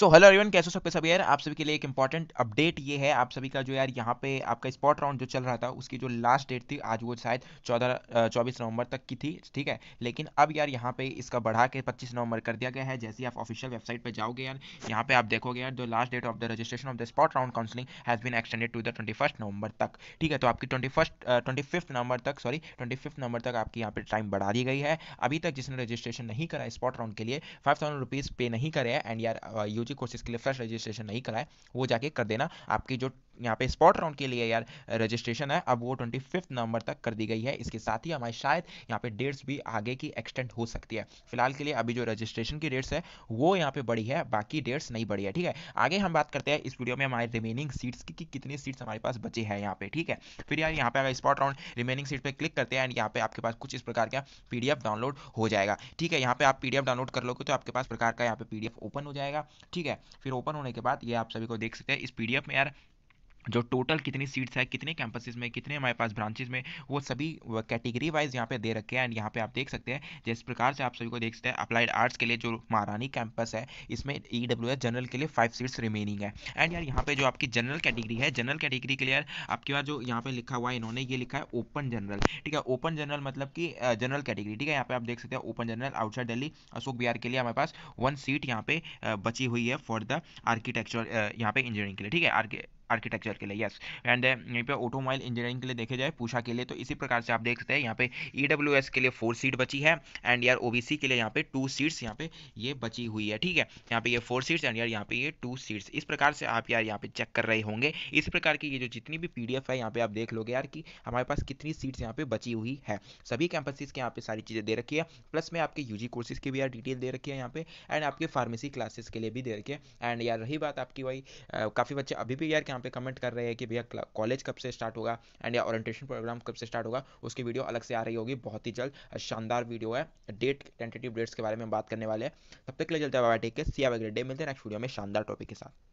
so hello everyone कैसे हो सबके सभी यार आप सभी के लिए एक इंपॉर्टेंट अपडेट ये है आप सभी का जो यार यहाँ पे आपका स्पॉट राउंड जो चल रहा था उसकी जो लास्ट डेट थी आज वो शायद चौदह चौबीस नवंबर तक की थी ठीक है लेकिन अब यार यहाँ पे इसका बढ़ा के पच्चीस नवंबर कर दिया गया है जैसे आप ऑफिशियल वेबसाइट पर जाओगे यार यहाँ पे आप देखोगे यार जो last date of the registration of the spot round counselling has been extended to the twenty नवंबर तक ठीक है तो आपकी ट्वेंटी फर्स्ट ट्वेंटी फिफ्थ नवंबर तक सॉरी ट्वेंटी फिफ्थ नवंबर तक आपकी यहाँ पे टाइम बढ़ा दी गई है अभी तक जिसने रजिस्ट्रेशन नहीं करा स्पॉट राउंड के लिए फाइव थाउजेंड रुपीज़ पे नहीं करे एंड यार यूज कोचिंग कोर्सेज के लिए फ्रेश रजिस्ट्रेशन नहीं कराए वो जाके कर देना आपकी जो यहाँ पे स्पॉट राउंड के लिए यार रजिस्ट्रेशन है अब वो ट्वेंटी नवंबर तक कर दी गई है इसके साथ ही हमारे शायद यहाँ पे डेट्स भी आगे की एक्सटेंड हो सकती है फिलहाल के लिए अभी जो रजिस्ट्रेशन की डेट्स है वो यहाँ पे बड़ी है बाकी डेट्स नहीं बढ़ी है ठीक है आगे हम बात करते हैं इस वीडियो में हमारे रिमेनिंग सीट्स की कि कितनी सीट्स हमारे पास बची है यहाँ पे ठीक है फिर यार यहाँ पे अगर स्पॉट राउंड रिमेनिंग सीट पर क्लिक करते हैं एंड यहाँ पे आपके पास कुछ इस प्रकार का पी डाउनलोड हो जाएगा ठीक है यहाँ पे आप पी डाउनलोड कर लोगे तो आपके पास प्रकार का यहाँ पे पी ओपन हो जाएगा ठीक है फिर ओपन होने के बाद ये आप सभी को देख सकते हैं इस पी में यार जो टोटल कितनी सीट्स है कितने कैंपसेस में कितने हमारे पास ब्रांचेज में वो सभी कैटेगरी वाइज यहाँ पे दे रखे हैं एंड यहाँ पे आप देख सकते हैं जिस प्रकार से आप सभी को देख सकते हैं अप्लाइड आर्ट्स के लिए जो महारानी कैंपस है इसमें ई डब्ल्यू एस जनरल के लिए फाइव सीट्स रिमेनिंग है एंड यार यहाँ पे जो आपकी जनरल कैटेगरी है जनरल कैटेगरी के लिए यार आपके पास जो यहाँ पे लिखा हुआ है इन्होंने ये लिखा है ओपन जनरल ठीक है ओपन जनरल मतलब कि जनरल कैटेगरी ठीक है यहाँ पे आप देख सकते हैं open general outside Delhi Ashok Bihar के लिए हमारे पास वन सीट यहाँ पे बची हुई है फॉर द आर्किटेक्चर यहाँ पे इंजीनियरिंग के लिए ठीक है आर्किटेक्चर के लिए यस एंड यहीं पे ऑटोमोबाइल इंजीनियरिंग के लिए देखे जाए पूछा के लिए तो इसी प्रकार से आप देख सकते हैं यहाँ पे ई e के लिए फोर सीट बची है एंड यार ओ के लिए यहाँ पे टू सीट्स यहाँ पे ये बची हुई है ठीक है यहाँ पे ये फोर सीट्स एंड यार यहाँ पे ये टू सीट्स इस प्रकार से आप यार यहाँ पे चेक कर रहे होंगे इस प्रकार की ये जो जितनी भी पी है यहाँ पे आप देख लोगे यार कि हमारे पास कितनी सीट्स यहाँ पे बची हुई है सभी कैंपसिस के यहाँ पे सारी चीज़ें दे रखी है प्लस में आपके जी कोर्सेज की भी यार डिटेल दे रखी है यहाँ पे एंड आपके फार्मेसी क्लासेस के लिए भी दे रखी है एंड यार रही बात आपकी भाई काफ़ी बच्चे अभी भी यार यहाँ पे कमेंट कर रहे हैं कि भैया कॉलेज कब से स्टार्ट होगा एंड या ओरिएंटेशन प्रोग्राम कब से स्टार्ट होगा उसकी वीडियो अलग से आ रही होगी बहुत ही जल्द शानदार वीडियो है डेट टेंटेटिव डेट्स के बारे में बात करने वाले हैं तब तक के लिए चलते हैं बाबा टेक के सिया वगैरह डे मिलते हैं नेक्स्ट वीडियो में शानदार टॉपिक के साथ